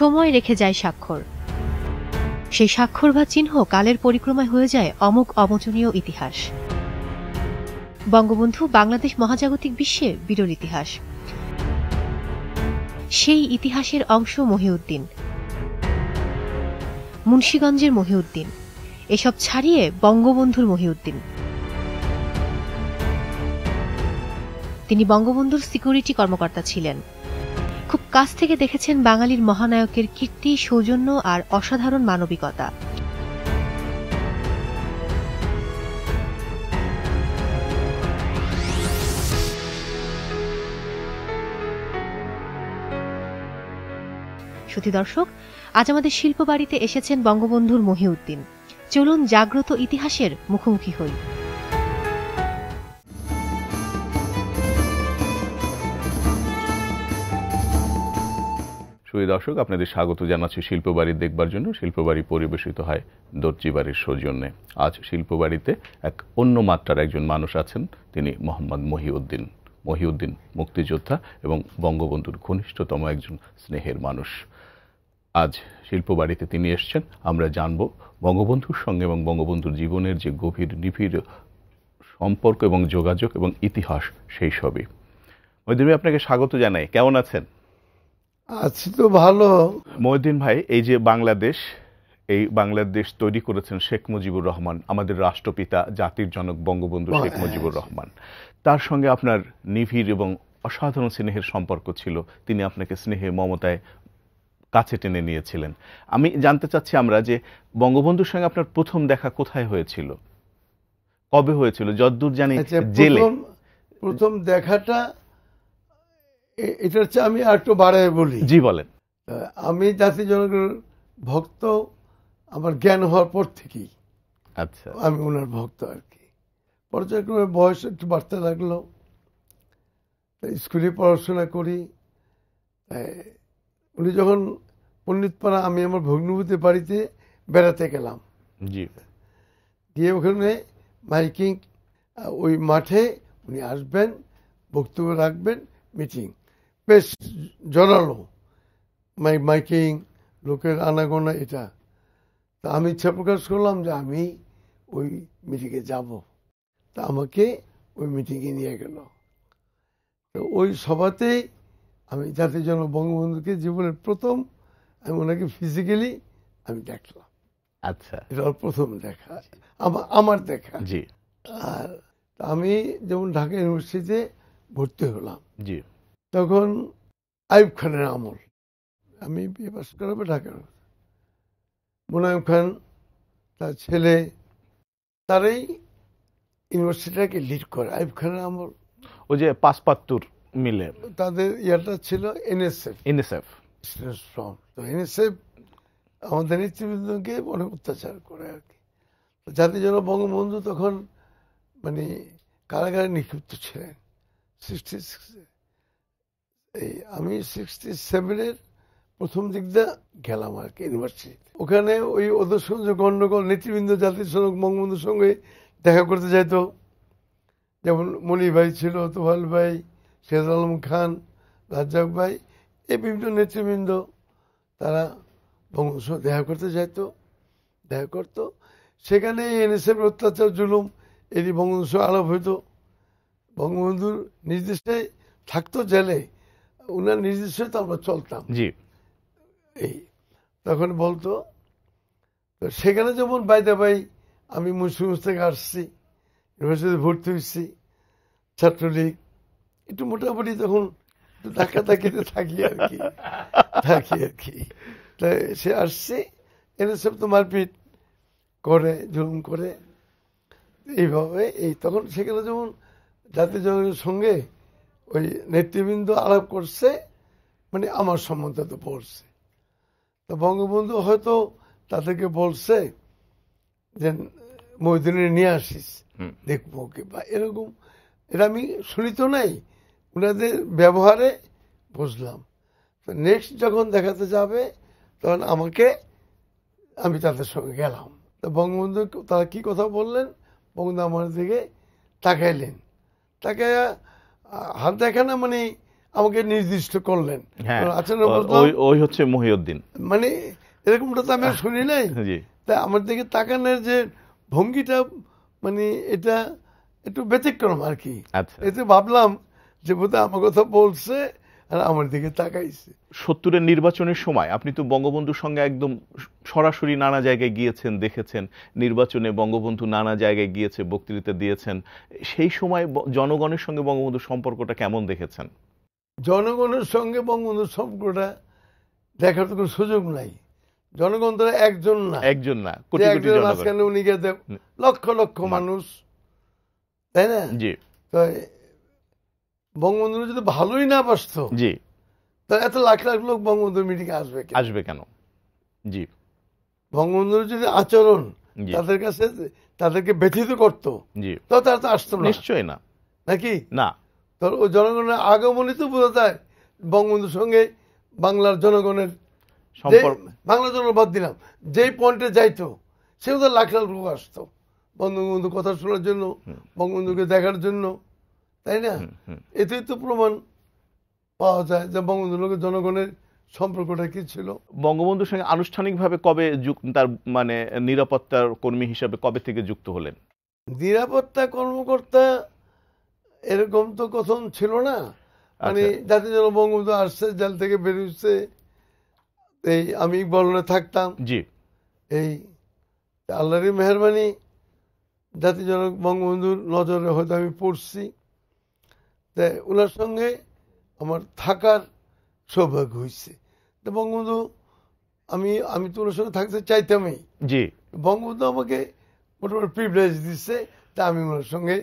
সময় রেখে যায় স্বাক্ষর সেই স্বাক্ষর বা চিহ্ন কালের পরিক্রমায় হয়ে যায় অমুক অমোচনীয় ইতিহাস বঙ্গবন্ধু বাংলাদেশ মহাজাগতিক বিশ্বে বিরল ইতিহাস সেই ইতিহাসের অংশ মহিউদ্দিন মুন্সীগঞ্জের মহিউদ্দিন এসব ছাড়িয়ে বঙ্গবন্ধুর মহিউদ্দিন তিনি বঙ্গবন্ধুর সিকিউরিটি কর্মকর্তা ছিলেন খুব কাছ থেকে দেখেছেন বাঙালির মহানায়কের কীর্তি সৌজন্য আর অসাধারণ মানবিকতা সুধী দর্শক আজ আমাদের শিল্প বাড়িতে এসেছেন বঙ্গবন্ধুর মহিউদ্দিন চলুন জাগ্রত ইতিহাসের মুখোমুখি হই সুই দর্শক আপনাদের স্বাগত জানাচ্ছি শিল্পবাড়ি দেখবার জন্য শিল্পবাড়ি পরিবেশিত হয় দর্জিবাড়ির সৌজন্যে আজ শিল্পবাড়িতে এক অন্য মাত্রার একজন মানুষ আছেন তিনি মোহাম্মদ মহিউদ্দিন মহিউদ্দিন মুক্তিযোদ্ধা এবং বঙ্গবন্ধুর ঘনিষ্ঠতম একজন স্নেহের মানুষ আজ শিল্পবাড়িতে তিনি এসছেন আমরা জানব বঙ্গবন্ধুর সঙ্গে এবং বঙ্গবন্ধুর জীবনের যে গভীর নিবিড় সম্পর্ক এবং যোগাযোগ এবং ইতিহাস সেই সবই মহিদিন ভাই আপনাকে স্বাগত জানাই কেমন আছেন আছি তো ভালো মহিদিন ভাই এই যে বাংলাদেশ এই বাংলাদেশ তৈরি করেছেন শেখ মুজিবুর রহমান আমাদের রাষ্ট্রপিতা জাতির জনক বঙ্গবন্ধু শেখ হ্যাঁ, মুজিবুর হ্যাঁ। রহমান তার সঙ্গে আপনার নিভির এবং অসাধারণ স্নেহের সম্পর্ক ছিল তিনি আপনাকে স্নেহে মমতায় কাছে টেনে নিয়েছিলেন আমি জানতে চাচ্ছি আমরা যে বঙ্গবন্ধুর সঙ্গে আপনার প্রথম দেখা কোথায় হয়েছিল কবে হয়েছিল যদ্দূর জানি আচ্ছা, জেলে প্রথম দেখাটা এটা হচ্ছে আমি আর একটু বাড়ায় বলি জি বলেন আমি জাতীয় জনগণের ভক্ত আমার জ্ঞান হওয়ার পর থেকেই আচ্ছা আমি ওনার ভক্ত আর কি পর্যায়ক্রমে বয়স একটু বাড়তে লাগলো স্কুলে পড়াশোনা করি উনি যখন পণ্ডিতপাড়া আমি আমার ভগ্নীভূতি বাড়িতে বেড়াতে গেলাম জি দিয়ে ওখানে মাইকিং ওই মাঠে উনি আসবেন বক্তব্য রাখবেন মিটিং বেশ জড়ালো মাই মাইকিং লোকের আনাগোনা এটা তা আমি ইচ্ছা প্রকাশ করলাম যে আমি ওই মিটিংয়ে যাব তা আমাকে ওই মিটিংয়ে নিয়ে গেল তো ওই সভাতেই আমি যাতে যেন বঙ্গবন্ধুকে জীবনের প্রথম আমি ওনাকে ফিজিক্যালি আমি দেখলাম আচ্ছা এটা প্রথম দেখা আমার দেখা জি আর আমি যেমন ঢাকা ইউনিভার্সিটিতে ভর্তি হলাম জি তখন আইব খানের আমল আমি বিয়ে পাস করাবো ঢাকার মোনায়ম খান তার ছেলে তারাই ইউনিভার্সিটিটাকে লিড করে আইব খানের আমল ওই যে পাসপাত্তুর মিলে তাদের ইয়াটা ছিল এনএসএফ এনএসএফ তো এনএসএফ আমাদের নেতৃবৃন্দকে অনেক অত্যাচার করে আর কি জাতির জন্য বঙ্গবন্ধু তখন মানে কারাগারে নিক্ষিপ্ত ছিলেন সিক্সটি সিক্সে এই আমি সিক্সটি সেভেনের প্রথম দিক দিয়ে গেলাম আর কি ইউনিভার্সিটিতে ওখানে ওই ওদের গণ্ডগোল নেতৃবৃন্দ জাতির সঙ্গে বঙ্গবন্ধুর সঙ্গে দেখা করতে যাইতো যেমন মণি ভাই ছিল তোহাল ভাই সিরাজ আলম খান রাজ্জাক ভাই এই বিভিন্ন নেতৃবৃন্দ তারা বংশ দেখা করতে যাইত দেখা করত সেখানে এই এনএসএফ অত্যাচার জুলুম এটি বঙ্গবন্ধু আলাপ হইত বঙ্গবন্ধুর নির্দিষ্টে থাকতো জেলে ওনার নির্দিষ্টে তো আমরা চলতাম জি এই তখন বলতো তো সেখানে যেমন বাইদা ভাই আমি মুসলিম থেকে আসছি ইউনিভার্সিটিতে ভর্তি হয়েছি ছাত্রলীগ একটু মোটামুটি তখন ধাক্কা ধাক্কিতে থাকি আর কি থাকি আর কি তা সে আসছে এনে সব তো মারপিট করে জুলুম করে এইভাবে এই তখন সেখানে যেমন জনগণের সঙ্গে ওই নেতৃবৃন্দ আলাপ করছে মানে আমার সম্বন্ধে তো পড়ছে তো বঙ্গবন্ধু হয়তো তাদেরকে বলছে যে মহিদিনে নিয়ে আসিস দেখবো কি বা এরকম এটা আমি শুনিত নাই ওনাদের ব্যবহারে বুঝলাম তো নেক্সট যখন দেখাতে যাবে তখন আমাকে আমি তাদের সঙ্গে গেলাম তো বঙ্গবন্ধু তারা কি কথা বললেন বঙ্গবন্ধু আমার দিকে তাকাইলেন তাকে হাত দেখানা মানে আমাকে নির্দিষ্ট করলেন হ্যাঁ। আচ্ছা, ওই হচ্ছে মহিউদ্দিন মানে এরকমটা তো আমি হ্যাঁ। শুনি নাই হ্যাঁ, তা আমার দিকে তাকানোর যে ভঙ্গিটা মানে এটা একটু ব্যতিক্রম আর কি আচ্ছা। এতে ভাবলাম যে বোধহয় আমার কথা বলছে আর আমার দিকে তাকাইছে সত্তরের নির্বাচনের সময় আপনি তো বঙ্গবন্ধুর সঙ্গে একদম সরাসরি নানা জায়গায় গিয়েছেন দেখেছেন নির্বাচনে বঙ্গবন্ধু নানা জায়গায় গিয়েছে বক্তৃতা দিয়েছেন সেই সময় জনগণের সঙ্গে বঙ্গবন্ধুর সম্পর্কটা কেমন দেখেছেন জনগণের সঙ্গে বঙ্গবন্ধুর সম্পর্কটা দেখার তো কোনো সুযোগ নাই জনগণ তারা একজন না একজন না লক্ষ লক্ষ মানুষ তাই না জি তো বঙ্গবন্ধু যদি ভালোই না বাসত জি তাহলে এত লাখ লাখ লোক বঙ্গবন্ধু মিটিং আসবে আসবে কেন জি বঙ্গবন্ধুর যদি আচরণ তাদের কাছে তাদেরকে ব্যথিত করতো তো তারা তো আসতো নিশ্চয়ই না নাকি না তো ও জনগণের আগমনই তো বোঝা যায় বঙ্গবন্ধুর সঙ্গে বাংলার জনগণের বাংলা জনগণ বাদ দিলাম যেই পয়েন্টে যাইতো সেও তো লাখ লাখ লোক আসতো বঙ্গবন্ধু কথা শোনার জন্য বঙ্গবন্ধুকে দেখার জন্য তাই না এতে তো প্রমাণ পাওয়া যায় যে বঙ্গবন্ধুর লোকের জনগণের সম্পর্কটা কি ছিল বঙ্গবন্ধুর সঙ্গে আনুষ্ঠানিকভাবে কবে তার মানে নিরাপত্তার কর্মী হিসাবে কবে থেকে যুক্ত হলেন নিরাপত্তা কর্মকর্তা এরকম তো কথন ছিল না মানে জাতি আচ্ছা। যেন বঙ্গবন্ধু আসছে জেল থেকে বেরিয়েছে এই আমি বলনে থাকতাম জি এই আল্লাহরই মেহরবানি জাতিজনক বঙ্গবন্ধুর নজরে হয়তো আমি পড়ছি ওনার সঙ্গে আমার থাকার সৌভাগ্য হয়েছে তো বঙ্গবন্ধু আমি আমি তো ওনার সঙ্গে থাকতে চাইতামই জি বঙ্গবন্ধু আমাকে মোটামুটি প্রিভিলেজ দিচ্ছে তা আমি ওনার সঙ্গে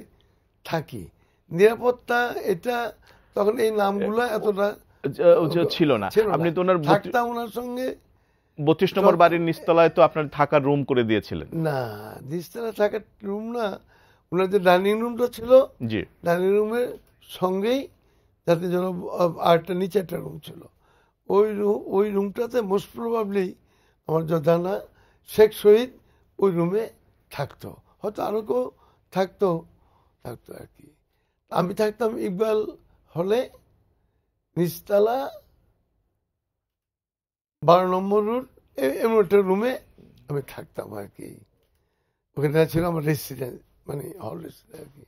থাকি নিরাপত্তা এটা তখন এই নামগুলো এতটা ছিল না আপনি তো ওনার থাকতাম ওনার সঙ্গে বত্রিশ নম্বর বাড়ির নিস্তলায় তো আপনার থাকার রুম করে দিয়েছিলেন না নিচতলায় থাকার রুম না ওনার যে ডাইনিং রুমটা ছিল জি ডাইনিং রুমে সঙ্গেই যেন আর আরেকটা নিচে একটা রুম ছিল ওই রুম ওই রুমটাতে মোস্ট প্রবাবলি আমার জানা শেখ শহীদ ওই রুমে থাকতো হয়তো আরও কেউ থাকতো থাকতো আর কি আমি থাকতাম ইকবাল হলে নিচতলা বারো নম্বর রুট এমন একটা রুমে আমি থাকতাম আর কি ওখানে ছিল আমার রেসিডেন্ট মানে হল রেসিডেন্ট আর কি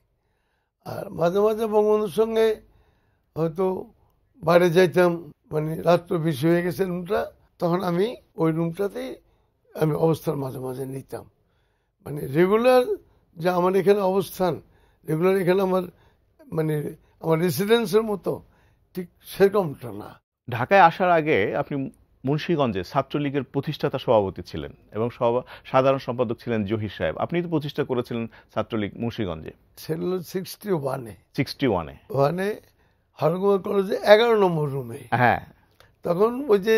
আর মাঝে মাঝে বঙ্গবন্ধুর সঙ্গে হয়তো বাইরে যাইতাম মানে রাত্র বেশি হয়ে গেছে রুমটা তখন আমি ওই রুমটাতেই আমি অবস্থান মাঝে মাঝে নিতাম মানে রেগুলার যে আমার এখানে অবস্থান রেগুলার এখানে আমার মানে আমার রেসিডেন্সের মতো ঠিক সেরকমটা না ঢাকায় আসার আগে আপনি মুন্সীগঞ্জে ছাত্রলীগের প্রতিষ্ঠাতা সভাপতি ছিলেন এবং সাধারণ সম্পাদক ছিলেন জহির সাহেব আপনি তো প্রতিষ্ঠা করেছিলেন ছাত্রলীগ মুন্সীগঞ্জে সিক্সটি ওয়ানে সিক্সটি ওয়ানে ওয়ানে কলেজে এগারো নম্বর রুমে হ্যাঁ তখন ওই যে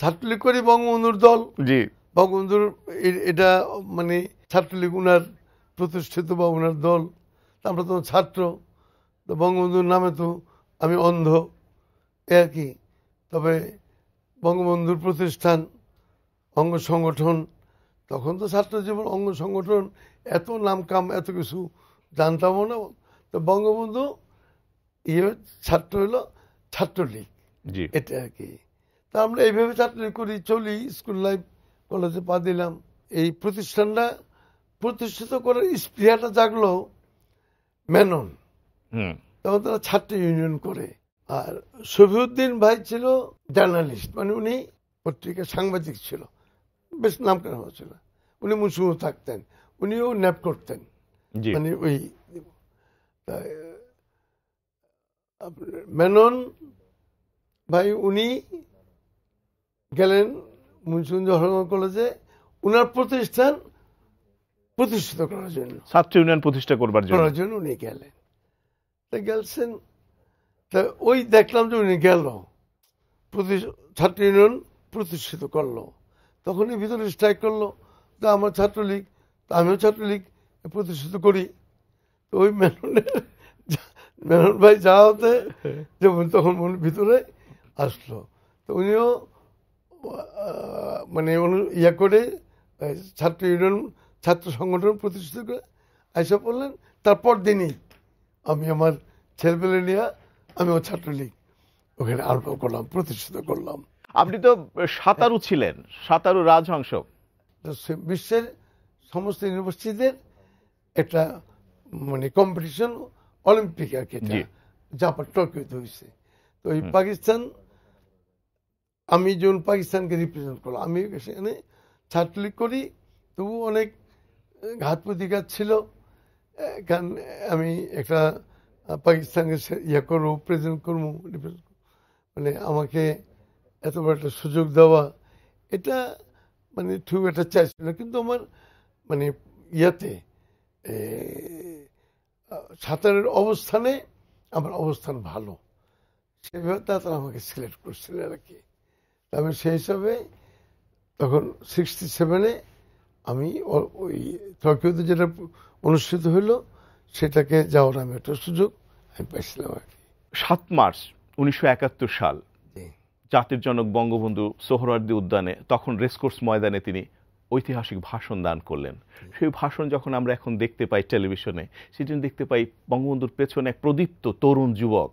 ছাত্রলীগ করি বঙ্গবন্ধুর দল জি বঙ্গবন্ধুর এটা মানে ছাত্রলীগ উনার প্রতিষ্ঠিত বা উনার দল আমরা তো ছাত্র তো বঙ্গবন্ধুর নামে তো আমি অন্ধ এ আর কি তবে বঙ্গবন্ধুর প্রতিষ্ঠান অঙ্গ সংগঠন তখন তো ছাত্র জীবন অঙ্গ সংগঠন এত নাম কাম এত কিছু জানতামও না তো বঙ্গবন্ধু ইয়ে ছাত্র হলো ছাত্রলীগ এটা আর কি তা আমরা এইভাবে ছাত্রলীগ করি চলি স্কুল লাইফ কলেজে পা দিলাম এই প্রতিষ্ঠানটা প্রতিষ্ঠিত করার স্পৃহাটা জাগলো মেনন তখন তারা ছাত্র ইউনিয়ন করে আর শফিউদ্দিন ভাই ছিল জার্নালিস্ট মানে উনি পত্রিকা সাংবাদিক ছিল বেশ নাম কেন হয়েছিল উনি মুসুহ থাকতেন উনিও ন্যাপ করতেন মানে ওই মেনন ভাই উনি গেলেন মুন্সুন কলেজে উনার প্রতিষ্ঠান প্রতিষ্ঠিত করার জন্য ছাত্র ইউনিয়ন প্রতিষ্ঠা করবার জন্য উনি গেলেন গেলছেন তা ওই দেখলাম যে উনি গেল প্রতি ছাত্র ইউনিয়ন প্রতিষ্ঠিত করলো তখনই ভিতরে স্ট্রাইক করলো তা আমার ছাত্রলীগ তা আমিও ছাত্রলীগ প্রতিষ্ঠিত করি তো ওই মেননের মেনন ভাই যা হতে যেমন তখন মন ভিতরে আসলো তো উনিও মানে ইয়া করে ছাত্র ইউনিয়ন ছাত্র সংগঠন প্রতিষ্ঠিত করে আইসা পড়লেন তারপর দিনই আমি আমার ছেলেপেলে নিয়ে আমি ও ছাত্রলীগ ওখানে আরম্ভ করলাম প্রতিষ্ঠিত করলাম আপনি তো সাঁতারু ছিলেন সাঁতারু রাজহংস বিশ্বের সমস্ত ইউনিভার্সিটিদের একটা মানে কম্পিটিশন অলিম্পিক আর কি জাপান টোকিওতে হয়েছে তো এই পাকিস্তান আমি যখন পাকিস্তানকে রিপ্রেজেন্ট করলাম আমি সেখানে ছাত্রলীগ করি তবু অনেক ঘাত প্রতিঘাত ছিল কারণ আমি একটা পাকিস্তানকে ইয়া করবো প্রেজেন্ট করবো মানে আমাকে এত বড় একটা সুযোগ দেওয়া এটা মানে ঠিক একটা চাইছিল না কিন্তু আমার মানে ইয়াতে সাঁতারের অবস্থানে আমার অবস্থান ভালো সেভাবে তারা আমাকে সিলেক্ট করছিল আর কি আমি সেই হিসাবে তখন সিক্সটি সেভেনে আমি ওই টোকিওতে যেটা অনুষ্ঠিত হলো সেটাকে যাওয়ার আমি একটা সুযোগ আমি পাইছিলাম আর কি সাত মার্চ উনিশশো সাল জাতির জনক বঙ্গবন্ধু সোহরার্দী উদ্যানে তখন রেসকোর্স ময়দানে তিনি ঐতিহাসিক ভাষণ দান করলেন সেই ভাষণ যখন আমরা এখন দেখতে পাই টেলিভিশনে সেদিন দেখতে পাই বঙ্গবন্ধুর পেছনে এক প্রদীপ্ত তরুণ যুবক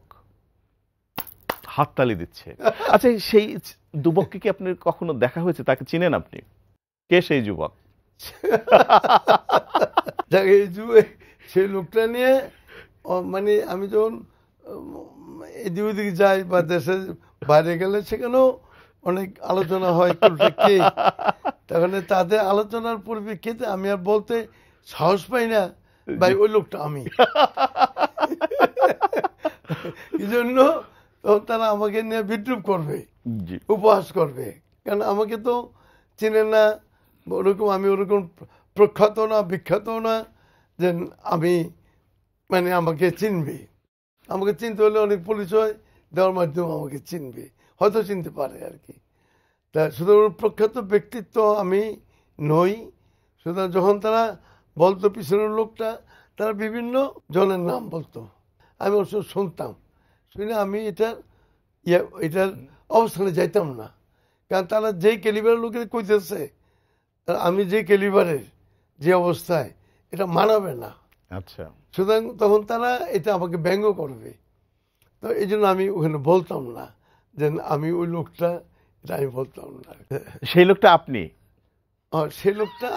হাততালি দিচ্ছে আচ্ছা সেই যুবককে কি আপনার কখনো দেখা হয়েছে তাকে চিনেন আপনি কে সেই যুবক যুবক সেই লোকটা নিয়ে মানে আমি যখন এদিক ওদিক যাই বা দেশে বাইরে গেলে সেখানেও অনেক আলোচনা হয় তখন তাদের আলোচনার খেতে আমি আর বলতে সাহস পাই না ভাই ওই লোকটা আমি এই জন্য তখন তারা আমাকে নিয়ে বিদ্রুপ করবে উপহাস করবে কারণ আমাকে তো চিনে না ওরকম আমি ওরকম প্রখ্যাত না বিখ্যাত না যে আমি মানে আমাকে চিনবে আমাকে চিনতে হলে অনেক পরিচয় দেওয়ার মাধ্যমে আমাকে চিনবে হয়তো চিনতে পারে আর কি তা শুধু প্রখ্যাত ব্যক্তিত্ব আমি নই সুতরাং যখন তারা বলতো পিছনের লোকটা তারা বিভিন্ন জনের নাম বলতো আমি অবশ্য শুনতাম শুনে আমি এটার ইয়ে এটার অবস্থানে যাইতাম না কারণ তারা যেই ক্যালিবারের লোকের কইতেছে আমি যে ক্যালিবারের যে অবস্থায় এটা মানাবে না আচ্ছা সুতরাং তখন তারা এটা আমাকে ব্যঙ্গ করবে তো এই জন্য আমি ওখানে বলতাম না যে আমি ওই লোকটা এটা আমি বলতাম না সেই লোকটা আপনি সেই লোকটা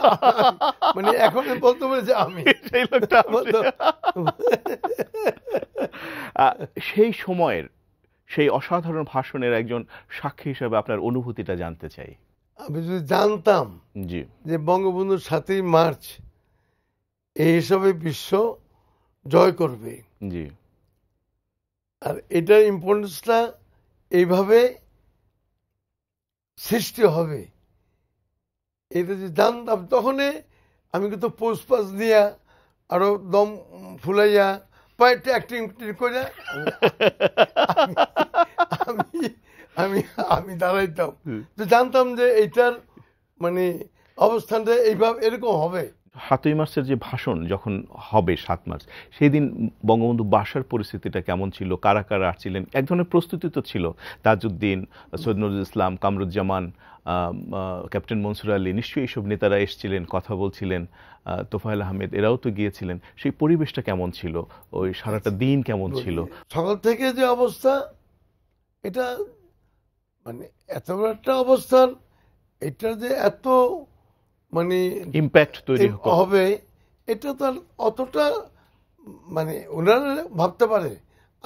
মানে এখন বলতে পারি যে আমি সেই লোকটা সেই সময়ের সেই অসাধারণ ভাষণের একজন সাক্ষী হিসেবে আপনার অনুভূতিটা জানতে চাই আমি যদি জানতাম জি যে বঙ্গবন্ধুর সাতই মার্চ এই হিসাবে বিশ্ব জয় করবে জি আর এটার ইম্পর্টেন্সটা এইভাবে সৃষ্টি হবে এটা যে জানতাম তখনই আমি কিন্তু পোষ পাস দিয়া আরো দম ফুলাইয়া পায়েটা অ্যাক্টিং করে আমি আমি আমি দাঁড়াইতাম তো জানতাম যে এইটার মানে অবস্থানটা এইভাবে এরকম হবে সাতই মার্চের যে ভাষণ যখন হবে সাত মার্চ সেই দিন বঙ্গবন্ধু বাসার পরিস্থিতিটা কেমন ছিল কারা কারা আসছিলেন এক ধরনের প্রস্তুতি তো ছিল তাজউদ্দিন সৈয়দ নজরুল ইসলাম কামরুজ্জামান ক্যাপ্টেন মনসুর আলী নিশ্চয়ই এইসব নেতারা এসছিলেন কথা বলছিলেন তোফায়েল আহমেদ এরাও তো গিয়েছিলেন সেই পরিবেশটা কেমন ছিল ওই সারাটা দিন কেমন ছিল সকাল থেকে যে অবস্থা এটা মানে এত একটা অবস্থান এটা যে এত মানে ইম্প্যাক্ট তৈরি হবে এটা তার অতটা মানে ওনারা ভাবতে পারে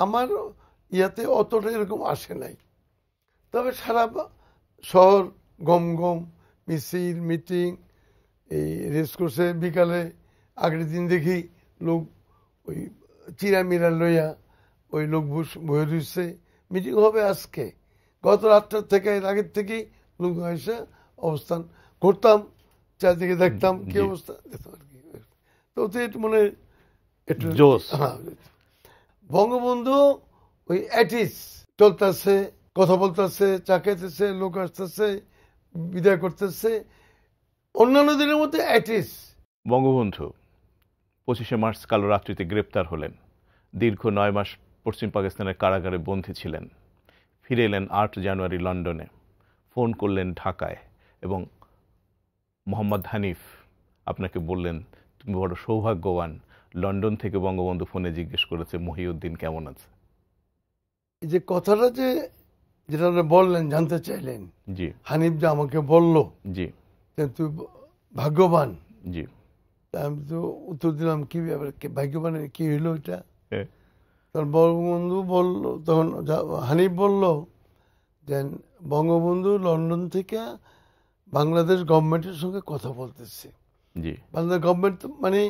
আমার ইয়াতে অতটা এরকম আসে নাই তবে সারা শহর গম গম মিছিল মিটিং এই রেসকোর্সে বিকালে আগের দিন দেখি লোক ওই চিরামিরা লইয়া ওই লোক বয়ে রয়েছে মিটিং হবে আজকে গত রাত্রের থেকে এর আগের থেকেই লোক এসে অবস্থান করতাম চারদিকে দেখতাম কি অবস্থা তো আর মানে একটু জোশ হ্যাঁ, বঙ্গবন্ধু ওই অ্যাটিস চলতেছে কথা বলতেছে চা খেতেছে লোক আসতেছে বিদায় করতেছে অন্যান্য দিনের মধ্যে অ্যাটিস বঙ্গবন্ধু পঁচিশে মার্চ কালো রাত্রিতে গ্রেপ্তার হলেন দীর্ঘ নয় মাস পশ্চিম পাকিস্তানের কারাগারে বন্দী ছিলেন ফিরে এলেন আট জানুয়ারি লন্ডনে ফোন করলেন ঢাকায় এবং মোহাম্মদ হানিফ আপনাকে বললেন তুমি বড় সৌভাগ্যবান লন্ডন থেকে বঙ্গবন্ধু ফোনে জিজ্ঞেস করেছে মহিউদ্দিন কেমন আছে যে কথাটা যে যেটা বললেন জানতে চাইলেন জি হানিফ যে আমাকে বলল জি তুই ভাগ্যবান জি আমি তো উত্তর দিলাম কি ভাগ্যবান কি হইলো এটা হ্যাঁ। তখন বঙ্গবন্ধু বলল তখন হানিফ বলল যে বঙ্গবন্ধু লন্ডন থেকে বাংলাদেশ গভর্নমেন্টের সঙ্গে কথা বলতেছে বাংলাদেশ গভর্নমেন্ট মানে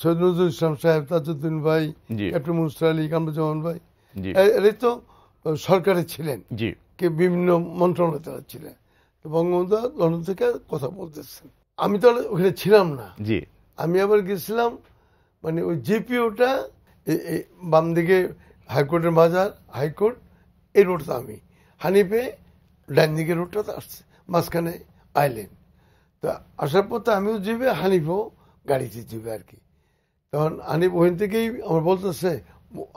সৈয়দ নজরুল ইসলাম সাহেব তাজুদ্দিন ভাই ক্যাপ্টেন মুস্তার আলী কামরুজ্জামান ভাই এরাই তো সরকারে ছিলেন কে বিভিন্ন মন্ত্রণালয় তারা ছিলেন বঙ্গবন্ধু লন্ডন থেকে কথা বলতেছেন আমি তো ওখানে ছিলাম না জি আমি আবার গেছিলাম মানে ওই জিপিওটা বাম দিকে হাইকোর্টের বাজার হাইকোর্ট এই রোডটা আমি হানিফে ডান দিকে তো আসছে মাঝখানে আইলেন তো আসার পর তো আমিও যাবে হানিফও গাড়িতে যাবে আর কি তখন হানিফ ওখান থেকেই আমার বলতেছে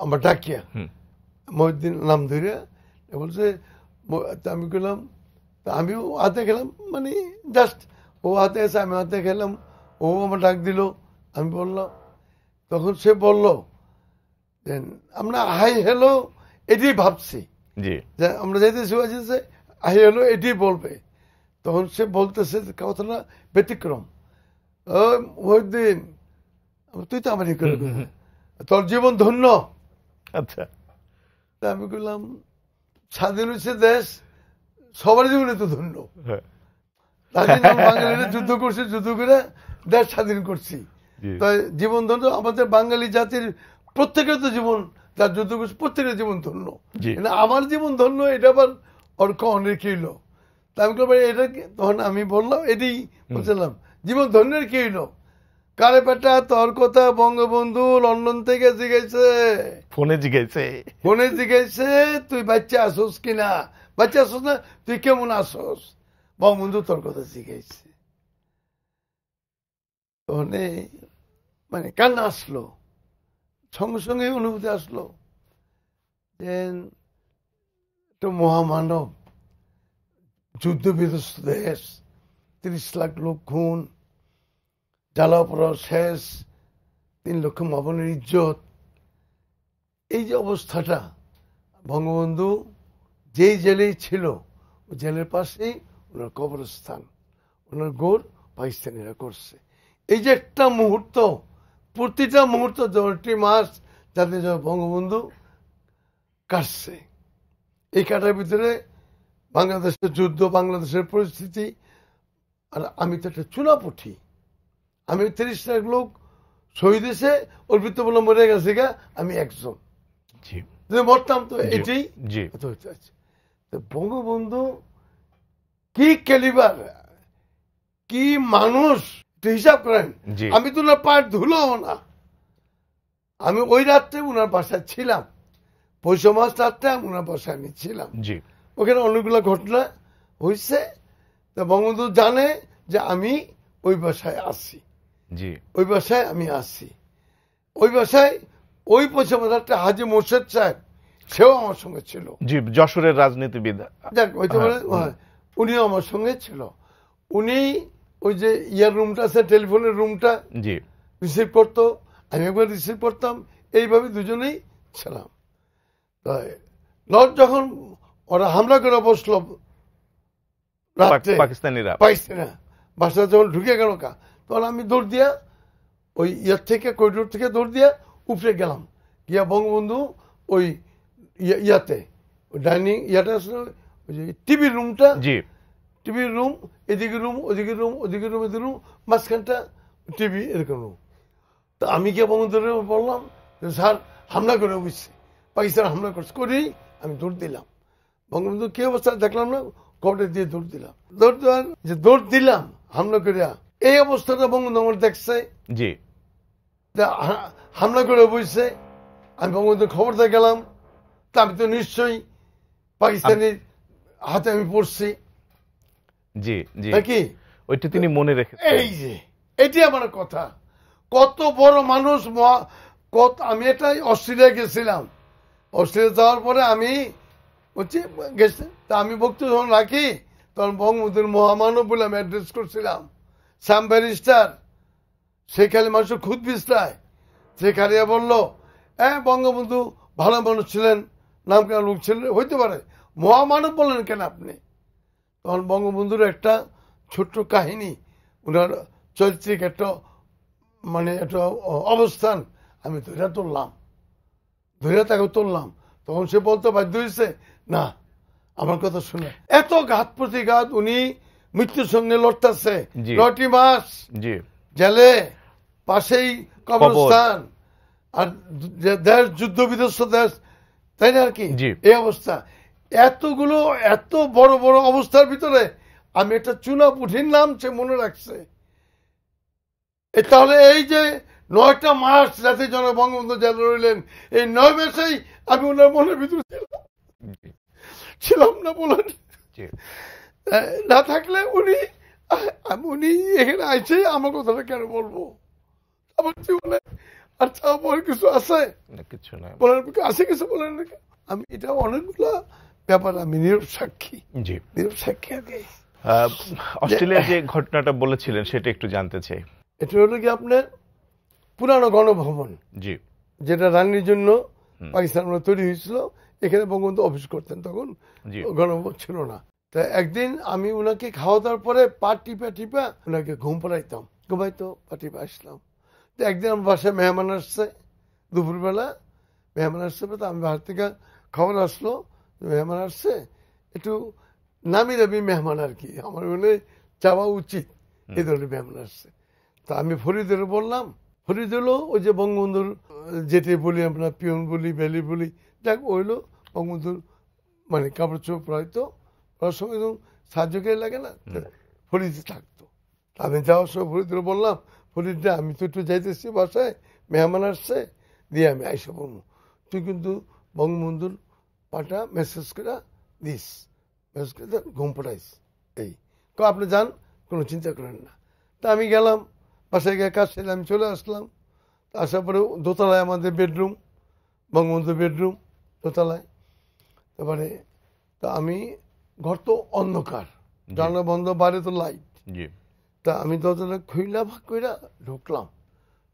আমার ডাকিয়া মহিউদ্দিন নাম ধরে বলছে আমি গেলাম তা আমিও হাতে খেলাম মানে জাস্ট ও হাতে এসে আমি হাতে খেলাম ও আমার ডাক দিল আমি বললাম তখন সে বলল যে আমরা হাই হ্যালো এটি ভাবছি যে আমরা যাইতেছি আই হেলো এটি বলবে তখন সে বলতেছে কথাটা ব্যতিক্রম মহিউদ্দিন তুই তো আমার তোর জীবন ধন্য আচ্ছা তা আমি বললাম স্বাধীন হয়েছে দেশ সবার জীবনে তো ধন্য হ্যাঁ। বাঙালিরা যুদ্ধ করছে যুদ্ধ করে দেশ স্বাধীন করছি তাই জীবন ধন্য আমাদের বাঙালি জাতির প্রত্যেকের তো জীবন যার যুদ্ধ করছে প্রত্যেকের জীবন ধন্য আমার জীবন ধন্য এটা আবার অর্ক অনেকেই লোক তা আমি এটা তখন আমি বললাম এটি বলছিলাম জীবন ধন্যের কি হইল কারে পেটা তোর কথা বঙ্গবন্ধু লন্ডন থেকে জিগাইছে ফোনে জিগাইছে ফোনে জিগাইছে তুই বাচ্চা আসোস কিনা বাচ্চা আসোস না তুই কেমন আসোস বঙ্গবন্ধু তোর কথা জিগাইছে তখনে মানে কান্না আসলো সঙ্গে সঙ্গে অনুভূতি আসলো দেন তো মহামানব বিধ্বস্ত দেশ তিরিশ লাখ লোক খুন জ্বালা পড়া শেষ তিন লক্ষ মাবনের ইজ্জত এই যে অবস্থাটা বঙ্গবন্ধু যেই জেলেই ছিল জেলের পাশেই ওনার কবরস্থান ওনার গোর পাকিস্তানিরা করছে এই যে একটা মুহূর্ত প্রতিটা মুহূর্ত দশটি মাস যাতে বঙ্গবন্ধু কাটছে এই কাটার ভিতরে বাংলাদেশের যুদ্ধ বাংলাদেশের পরিস্থিতি আর আমি তো একটা চুনাপুঠি আমি তিরিশ লাখ লোক শহীদ এসে অর্পিত বলে মরে গেছে গা আমি একজন মরতাম তো এটাই বঙ্গবন্ধু কি ক্যালিবার কি মানুষ হিসাব করেন আমি তো ওনার পায়ের ধুলো না আমি ওই রাত্রে ওনার বাসায় ছিলাম পৈশ মাস রাত্রে আমি ওনার বাসায় আমি ছিলাম ওখানে অনেকগুলো ঘটনা হয়েছে তা বঙ্গবন্ধু জানে যে আমি ওই বাসায় আসছি জি ওই বাসায় আমি আসছি ওই বাসায় ওই পয়সা বাজারটা হাজি মোর্শেদ সাহেব সেও আমার সঙ্গে ছিল জি যশোরের রাজনীতিবিদ দেখ হ্যাঁ। হ্যাঁ, উনিও আমার সঙ্গে ছিল উনি ওই যে ইয়ার রুমটা আছে টেলিফোনের রুমটা জি রিসিভ করতো আমি একবার রিসিভ করতাম এইভাবে দুজনেই ছিলাম লর্ড যখন ওরা হামলা করে বসল পাকিস্তানিরা পাকিস্তানিরা বাসা যখন ঢুকে গেল কা তখন আমি দৌড় দিয়া ওই ইয়ার থেকে করিডোর থেকে দৌড় দিয়া উপরে গেলাম গিয়া বঙ্গবন্ধু ওই ইয়ে- ইয়াতে ডাইনিং ইয়াটা ওই যে টিভির রুমটা জি টিভির রুম এদিকে রুম ওদিকে রুম ওদিকে রুম এদিকে রুম মাঝখানটা টিভি এরকম রুম তা আমি গিয়ে বঙ্গবন্ধুরে বললাম স্যার হামলা করে বুঝছি পাকিস্তান হামলা করছে করেই আমি দৌড় দিলাম বঙ্গবন্ধু কি অবস্থা দেখলাম না কটে দিয়ে দৌড় দিলাম দৌড় দেওয়ার যে দৌড় দিলাম হামলা করিয়া এই অবস্থাটা বঙ্গবন্ধু আমার দেখছে জি হামলা করে বসছে আমি বঙ্গবন্ধু খবরটা গেলাম তা আমি তো নিশ্চয়ই পাকিস্তানের হাতে আমি পড়ছি জি জি নাকি ওইটা তিনি মনে রেখে এই যে এটি আমার কথা কত বড় মানুষ কত আমি এটাই অস্ট্রেলিয়া গেছিলাম অস্ট্রেলিয়া যাওয়ার পরে আমি বলছি গেছে তা আমি বক্তব্য যখন রাখি তখন বঙ্গবন্ধুর মহামানব বলে আমি অ্যাড্রেস করছিলাম সাম ব্যারিস্টার সেখানে মানুষের খুদ বিস্তায় সেখানে বলল হ্যাঁ বঙ্গবন্ধু ভালো মানুষ ছিলেন নাম কেন লোক ছিলেন হইতে পারে মহামানব বললেন কেন আপনি তখন বঙ্গবন্ধুর একটা ছোট্ট কাহিনী ওনার চরিত্রিক একটা মানে একটা অবস্থান আমি ধৈর্য তুললাম ধৈর্য তাকে তুললাম তখন সে বলতে বাধ্য হয়েছে না আমার কথা শুনে এত ঘাত প্রতিঘাত উনি মৃত্যুর সঙ্গে লড়তেছে নটি মাস জেলে পাশেই কবরস্থান আর দেশ যুদ্ধ বিধ্বস্ত দেশ তাই না আর কি এই অবস্থা এতগুলো এত বড় বড় অবস্থার ভিতরে আমি একটা চুনা পুঠির নাম সে মনে রাখছে তাহলে এই যে নয়টা মাস জাতির জন্য বঙ্গবন্ধু জেলে রইলেন এই নয় মাসেই আমি ওনার মনের ভিতরে ছিলাম ছিলাম না বলেন না থাকলে উনি উনি এখানে আইছে আমার কথাটা কেন বলবো আমার জীবনে আর চাওয়ার কিছু আছে কিছু নাই বলেন আছে কিছু বলেন আমি এটা অনেকগুলা ব্যাপার আমি নীরব সাক্ষী জি নীরব সাক্ষী আগে অস্ট্রেলিয়া যে ঘটনাটা বলেছিলেন সেটা একটু জানতে চাই এটা হলো কি আপনার পুরানো গণভবন জি যেটা রানীর জন্য পাকিস্তান তৈরি হয়েছিল এখানে বঙ্গবন্ধু অফিস করতেন তখন গণভবন ছিল না তা একদিন আমি ওনাকে খাওয়া দাওয়ার পরে পা টিপা টিপা ওনাকে ঘুম পড়াইতাম ঘুমাইতো পা টিপা আসলাম তো একদিন আমার বাসায় মেহমান আসছে দুপুরবেলা মেহমান আসছে তো আমি বাহার থেকে খবর আসলো মেহমান আসছে একটু নামি দামি মেহমান আর কি আমার মনে যাওয়া উচিত এই ধরনের মেহমান আসছে তা আমি ফরিদের বললাম ফরিদ ওই যে বঙ্গবন্ধুর যেটি বলি আমরা পিয়ন বলি বেলি বলি যাক হইলো বঙ্গবন্ধুর মানে কাপড় চোপড় হয়তো ওর সঙ্গে সাহায্য করে লাগে না ফরিদ থাকতো আমি যাওয়ার সময় ফরিদরে বললাম ফরিদরা আমি তো একটু যাইতেছি বাসায় মেহমান আসছে দিয়ে আমি আইসা বলবো তুই কিন্তু বঙ্গবন্ধুর পাটা মেসেজ করে দিস মেসেজ করে ঘুম পড়াইস এই তো আপনি যান কোনো চিন্তা করেন না তা আমি গেলাম বাসায় গিয়ে কাজ সেরে আমি চলে আসলাম আসার পরে দোতলায় আমাদের বেডরুম বঙ্গবন্ধুর বেডরুম দোতলায় তারপরে তা আমি ঘর তো অন্ধকার জানলা বন্ধ বাড়ে তো লাইট তা আমি দরজাটা খুইলা ভাগ কইরা ঢুকলাম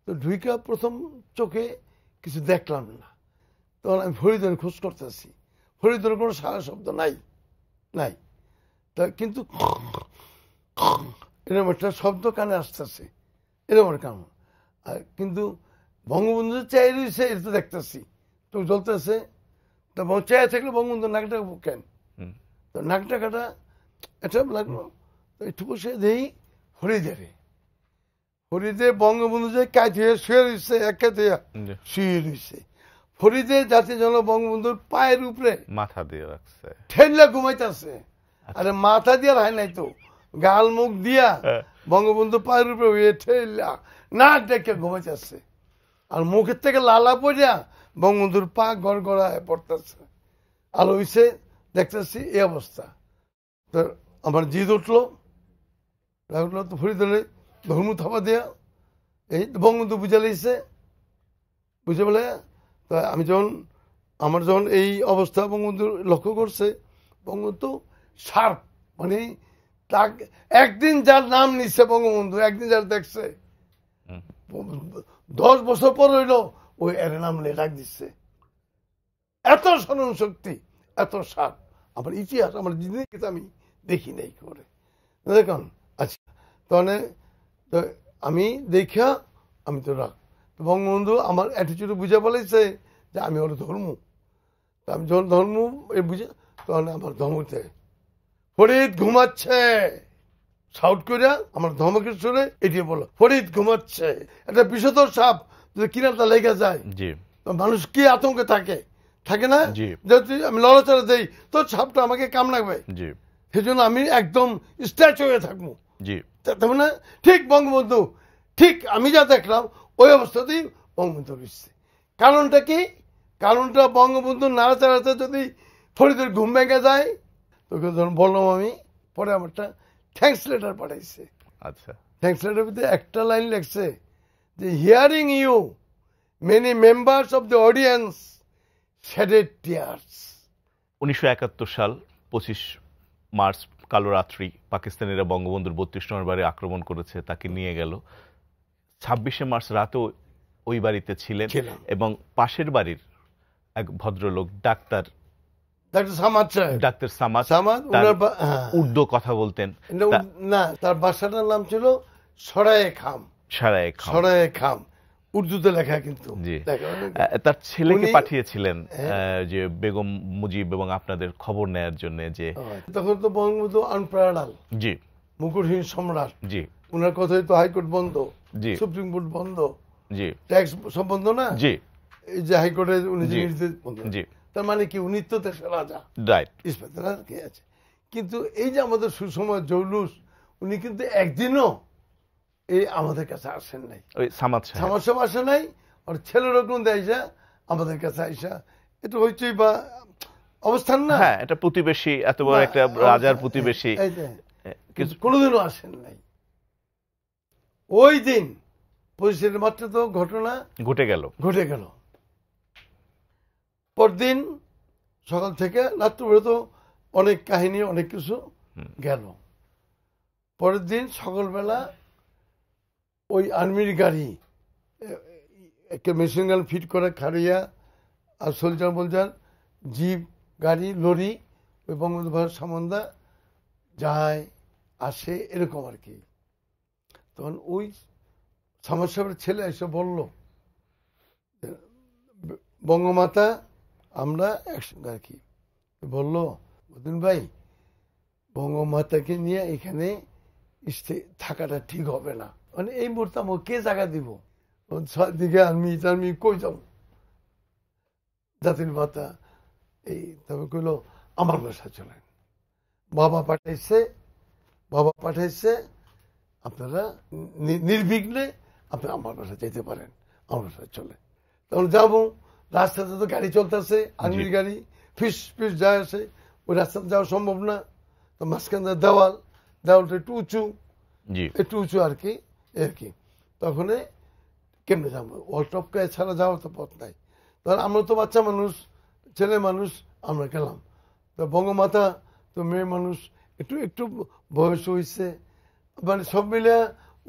তো ঢুইকা প্রথম চোখে কিছু দেখলাম না তখন আমি হরিদ্বার খোঁজ করতেছি হরিদ্বার কোনো সারা শব্দ নাই নাই তা কিন্তু এরকম একটা শব্দ কানে আসতেছে এরকম কাম আর কিন্তু বঙ্গবন্ধু চাই রয়েছে এটা তো দেখতেছি তো জ্বলতেছে তো চেয়ে থাকলে বঙ্গবন্ধু নাকটা কেন তো নাকটা কাটা এটা লাগলো তো এটুকু সে দেই দেবে হরিদে বঙ্গবন্ধু যে কাজ হয়ে শুয়ে রয়েছে একে শুয়ে রয়েছে হরিদে জাতি জন বঙ্গবন্ধুর পায়ের উপরে মাথা দিয়ে রাখছে ঠেললে ঘুমাইতেছে আরে মাথা দিয়ে রায় নাই তো গাল মুখ দিয়া বঙ্গবন্ধু পায়ের উপরে হয়ে না ডেকে ঘুমাইতেছে আর মুখের থেকে লালা পড়িয়া বঙ্গবন্ধুর পা গড় গড়ায় পড়তেছে আলো হইছে দেখতেছি এই অবস্থা তো আমার জিদ উঠলো তো ফুরি ফরিদলে ধর্ম থাপা দেয়া এই বঙ্গবন্ধু বুঝা লাগছে বুঝে বলে তো আমি যখন আমার যখন এই অবস্থা বঙ্গবন্ধু লক্ষ্য করছে বঙ্গবন্ধু শার্প মানে তাক একদিন যার নাম নিচ্ছে বঙ্গবন্ধু একদিন যার দেখছে দশ বছর পর হইলো ওই এর নাম নিয়ে দিচ্ছে এত স্মরণ শক্তি এত সাপ আমার ইতিহাস আমার কিন্তু আমি দেখি নাই করে দেখুন আচ্ছা তনে তো আমি দেখা আমি তো রাখ তো বঙ্গবন্ধু আমার অ্যাটিচিউড বুঝে বলেছে যে আমি ওর ধর্ম তো আমি যখন ধর্ম এ বুঝে তখন আমার ধর্মতে ফরিদ ঘুমাচ্ছে সাউট করিয়া আমার ধর্মকে শুনে এটি বলো ফরিদ ঘুমাচ্ছে একটা বিশদ সাপ যদি কিনারটা লেগে যায় জি মানুষ কি আতঙ্কে থাকে থাকে না যদি আমি লড়াচড়া দেই তো ছাপটা আমাকে কাম জি সেই জন্য আমি একদম স্ট্যাচ হয়ে থাকবো জি তেমন না মানে ঠিক বঙ্গবন্ধু ঠিক আমি যা দেখলাম ওই অবস্থাতেই বঙ্গবন্ধু রয়েছে কারণটা কি কারণটা বঙ্গবন্ধু নাড়াচাড়াতে যদি ফরিদের ঘুম ভেঙে যায় তোকে ধরুন বললাম আমি পরে আমারটা থ্যাংকস লেটার পাঠাইছে আচ্ছা থ্যাংকস লেটার ভিতরে একটা লাইন লেখছে the hearing you, many members of the audience shedded tears. সাল পঁচিশ মার্চ কালো রাত্রি পাকিস্তানিরা বঙ্গবন্ধুর বত্রিশ নম্বর বাড়ি আক্রমণ করেছে তাকে নিয়ে গেল ছাব্বিশে মার্চ রাতে ওই বাড়িতে ছিলেন এবং পাশের বাড়ির এক ভদ্রলোক ডাক্তার ডাক্তার সামাদ হ্যাঁ। উর্দু কথা বলতেন না তার বাসাটার নাম ছিল সরায়ে খাম খাম উর্দুতে লেখা কিন্তু তার ছেলেকে পাঠিয়েছিলেন হ্যাঁ। যে বেগম মুজিব এবং আপনাদের খবর নেয়ার জন্য যে তখন তো বঙ্গবন্ধু আনপ্রাণাল জি মুকুটহীন সম্রাট জি কথাই তো হাইকোর্ট বন্ধ জি সুপ্রিম কোর্ট বন্ধ জি ট্যাক্স না জি এই যে হাইকোর্টে উনি যে জি তার মানে কি উনি তো দেশের রাজা রাইট ইস্পাত আছে কিন্তু এই যে আমাদের সুসময় জৌলুস উনি কিন্তু একদিনও এই আমাদের কাছে আসেন নাই ওই সামাদ সামাদ সব আসে নাই আর ছেলে রকম আইসা আমাদের কাছে আইসা এটা হইছেই বা অবস্থান না হ্যাঁ এটা প্রতিবেশী এত বড় একটা রাজার প্রতিবেশী কিছু কোনোদিনও আসেন নাই ওই দিন পঁচিশের মাত্র তো ঘটনা ঘটে গেল ঘটে গেল পরদিন সকাল থেকে রাত্রিবেলা তো অনেক কাহিনী অনেক কিছু গেল পরের দিন সকালবেলা ওই আর্মির গাড়ি একটা মেশিন গান ফিট করা খারিয়া আর সোলজার বোলজার জিপ গাড়ি লরি ওই বঙ্গবন্ধু ভারত সামন্দা যায় আসে এরকম আর কি তখন ওই সামাজ ছেলে এসে বলল বঙ্গমাতা আমরা একসঙ্গে আর কি বলল মদিন ভাই বঙ্গমাতাকে নিয়ে এখানে থাকাটা ঠিক হবে না মানে এই মুহূর্তে আমাকে কে জায়গা দিব দিকে আর্মি টার্মি কই যাব জাতির মাতা এই তবে কইল আমার বাসা চলেন বাবা পাঠাইছে বাবা পাঠাইছে আপনারা নির্বিঘ্নে আপনারা আমার বাসায় যেতে পারেন আমার বাসায় চলে তখন যাবো রাস্তাতে তো গাড়ি চলতেছে আর্মির গাড়ি ফিস ফিস যায় আসে ওই রাস্তাতে যাওয়া সম্ভব না তো মাঝখান দেওয়াল দেওয়ালটা একটু উঁচু একটু উঁচু আর কি আর কি তখনে কেমনে যাবো ওয়ার্ল্ড ছাড়া যাওয়ার তো পথ নাই তখন আমরা তো বাচ্চা মানুষ ছেলে মানুষ আমরা গেলাম তো বঙ্গমাতা তো মেয়ে মানুষ একটু একটু বয়স হয়েছে মানে সব মিলে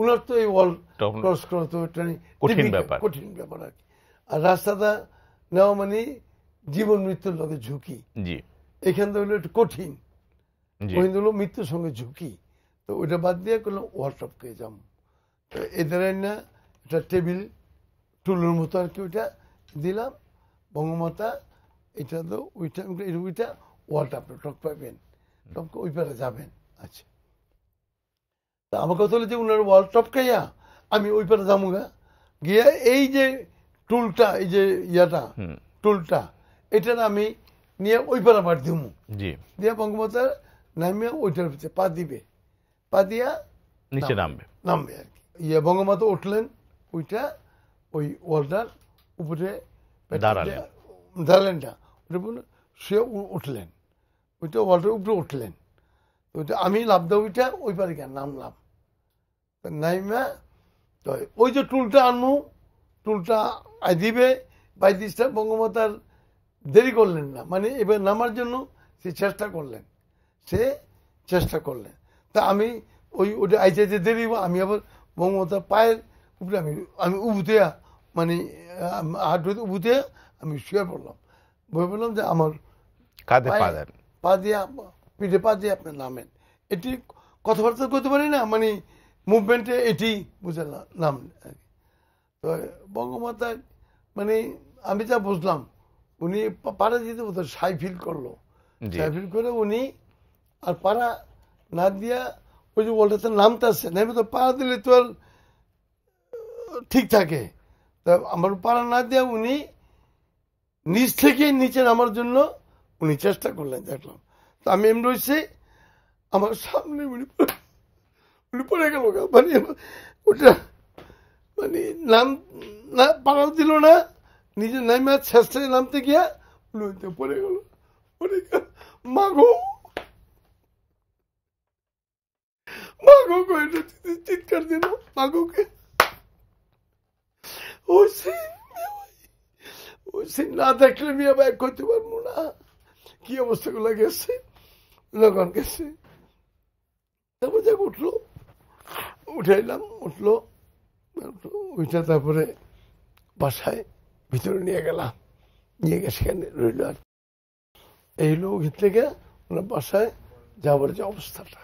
উনার তো এই ওয়ার্ল্ড ক্রস করা তো কঠিন ব্যাপার কঠিন ব্যাপার আর কি আর রাস্তাটা নেওয়া মানে জীবন মৃত্যুর লগে ঝুঁকি এখান থেকে হলো একটু কঠিন ওই হলো মৃত্যুর সঙ্গে ঝুঁকি তো ওইটা বাদ দিয়ে করলাম ওয়ার্ল্ড কাপকে যাবো এদের না একটা টেবিল টুলের মতো আর কি ওইটা দিলাম বঙ্গমাতা এটা তো ওইটা ওইটা ওয়ালটা আপনি টক পাবেন টক ওই পারে যাবেন আচ্ছা তা আমাকে তো যে ওনার ওয়াল টপকাইয়া আমি ওই পারে যাবো গা গিয়ে এই যে টুলটা এই যে ইয়াটা টুলটা এটা আমি নিয়ে ওই পারে মার দিব দিয়ে বঙ্গমাতা নামিয়ে ওইটার ভিতরে পা দিবে পা দিয়া নিচে নামবে নামবে আর ইয়ে বঙ্গমাতা উঠলেন ওইটা ওই ওয়ালটার উপরে দাঁড়ালেনটা দাঁড়ালেন না সে উঠলেন ওইটা ওয়ালটার উপরে উঠলেন ওইটা আমি লাভ দেবো ওইটা ওই পারে কেন নামলাম নাইমা তো ওই যে টুলটা আনু টুলটা আই দিবে বাইতিসটা বঙ্গমাতার দেরি করলেন না মানে এবার নামার জন্য সে চেষ্টা করলেন সে চেষ্টা করলেন তা আমি ওই ওটা আইতে দেরি আমি আবার বঙ্গমাতার পায়ের উপরে আমি আমি উবুতে মানে হাট উবুতে আমি শুয়ে পড়লাম বই বললাম যে আমার কাঁধে পা দেন পা দিয়ে পিঠে পা দিয়ে আপনি নামেন এটি কথাবার্তা করতে পারি না মানে মুভমেন্টে এটি বুঝে নাম আর কি তো বঙ্গমাতার মানে আমি যা বুঝলাম উনি পাড়া দিতে বোধ সাই ফিল করলো সাই ফিল করে উনি আর পাড়া না দিয়া ওই যে ওটাতে আসছে নেমে তো পাড়া দিলে তো আর ঠিক থাকে তা আমার পাড়া না দিয়ে উনি নিচ থেকে নিচে নামার জন্য উনি চেষ্টা করলেন দেখলাম তো আমি এমনি রয়েছি আমার সামনে উনি উনি পড়ে গেল মানে ওটা মানে নাম না পাড়াও দিল না নিজের নামে চেষ্টায় নামতে গিয়া উনি পড়ে গেল পড়ে গেল মাগো মাগো কয়েকটা চিৎকার দিল মাগোকে ওই সিন ওই সিন না দেখলে মিয়া ভাই করতে পারবো না কি অবস্থাগুলো গেছে লগান গেছে তারপর যাক উঠলো উঠাইলাম উঠলো উঠে তারপরে বাসায় ভিতরে নিয়ে গেলাম নিয়ে গিয়ে সেখানে রইল আর এই লোক থেকে ওনার বাসায় যাওয়ার যে অবস্থাটা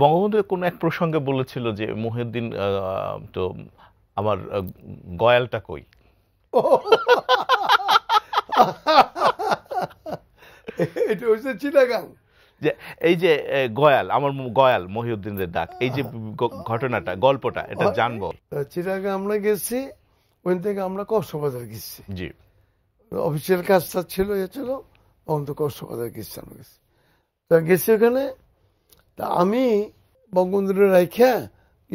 বঙ্গবন্ধু কোনো এক প্রসঙ্গে বলেছিল যে মহিউদ্দিন তো আমার গয়ালটা কই এটা হচ্ছে যে এই যে গয়াল আমার গয়াল মহিউদ্দিনদের ডাক এই যে ঘটনাটা গল্পটা এটা জানবো চিটাগাং আমরা গেছি ওই থেকে আমরা কক্সবাজার গেছি জি অফিসিয়াল কাজটা ছিল এ ছিল অন্ত কষ্টবাজার গেছি আমরা গেছি তা গেছি ওখানে তা আমি বঙ্গবন্ধুরে রাইখা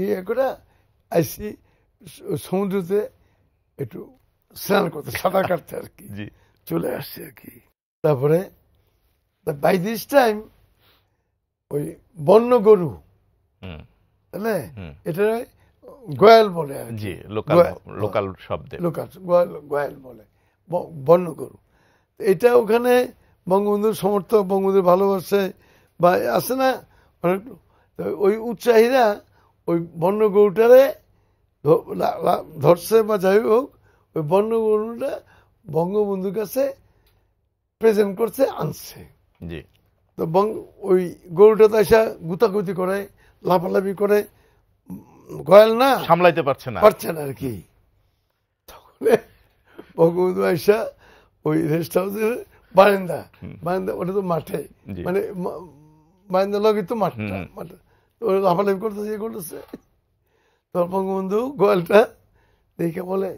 ইয়ে করে আইসি সমুদ্রতে একটু স্নান করতে সাঁতার কাটতে আর কি চলে আসছে আর কি তারপরে বাই দিস টাইম ওই বন্য গরু তাহলে এটা গোয়াল বলে জি লোকাল শব্দে লোকাল গোয়াল গোয়াল বলে বন্য গরু এটা ওখানে বঙ্গবন্ধুর সমর্থক বঙ্গবন্ধুর ভালোবাসে বা আছে না ওই উৎসাহীরা ওই বন্য গরুটারে ধরছে বা যাই হোক ওই বন্য গরুটা বঙ্গবন্ধুর কাছে প্রেজেন্ট করছে আনছে জি তো ওই গরুটা তো এসে গুতাগুতি করে লাফালাফি করে গয়াল না সামলাইতে পারছে না পারছে না আর কি বঙ্গবন্ধু আইসা ওই রেস্ট হাউসের বারেন্দা বারেন্দা ওটা তো মাঠে মানে মহেন্দ্রলোক তো মাঠটা মাঠে লাফালাফি করতেছে ইয়ে করতেছে তোর বঙ্গবন্ধু গোয়ালটা দেখে বলে